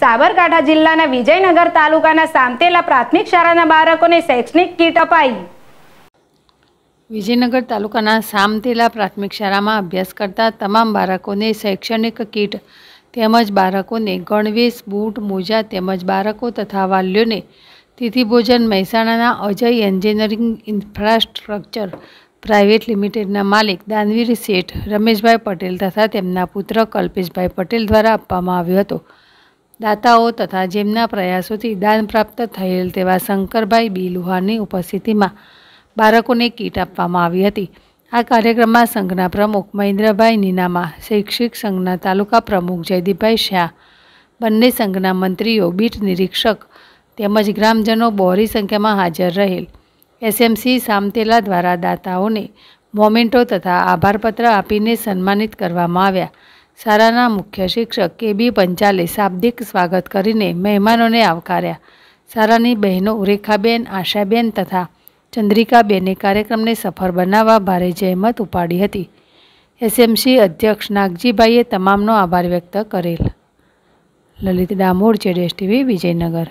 સાબરકાંઠા જિલ્લાના વિજયનગર તાલુકાના સામતેલા પ્રાથમિક શાળાના બાળકોને શૈક્ષણિક કીટ અપાઈ વિજયનગર તાલુકાના સામતેલા પ્રાથમિક શાળામાં અભ્યાસ કરતા તમામ બાળકોને શૈક્ષણિક કીટ તેમજ બાળકોને ગણવેશ બૂટ મોજા તેમજ બાળકો તથા વાલીઓને તિથિભોજન મહેસાણાના અજય એન્જિનિયરિંગ ઇન્ફ્રાસ્ટ્રક્ચર પ્રાઇવેટ લિમિટેડના માલિક દાનવીર શેઠ રમેશભાઈ પટેલ તથા તેમના પુત્ર કલ્પેશભાઈ પટેલ દ્વારા આપવામાં આવ્યો હતો દાતાઓ તથા જેમના પ્રયાસોથી દાન પ્રાપ્ત થયેલ તેવા શંકરભાઈ બી લુહારની ઉપસ્થિતિમાં બાળકોને કીટ આપવામાં આવી હતી આ કાર્યક્રમમાં સંઘના પ્રમુખ મહેન્દ્રભાઈ નીનામા શૈક્ષિક સંઘના તાલુકા પ્રમુખ જયદીપભાઈ શાહ બંને સંઘના મંત્રીઓ બીટ નિરીક્ષક તેમજ ગ્રામજનો બહોળી સંખ્યામાં હાજર રહેલ એસએમસી સામતેલા દ્વારા દાતાઓને મોમેન્ટો તથા આભારપત્ર આપીને સન્માનિત કરવામાં આવ્યા શાળાના મુખ્ય શિક્ષક કે બી પંચાલે શાબ્દિક સ્વાગત કરીને મહેમાનોને આવકાર્યા શાળાની બહેનો ઉરેખાબેન આશાબેન તથા ચંદ્રિકાબેને કાર્યક્રમને સફળ બનાવવા ભારે જહેમત ઉપાડી હતી એસએમસી અધ્યક્ષ નાગજીભાઈએ તમામનો આભાર વ્યક્ત કરેલ લલિત ડામોર જેડેશ ટીવી વિજયનગર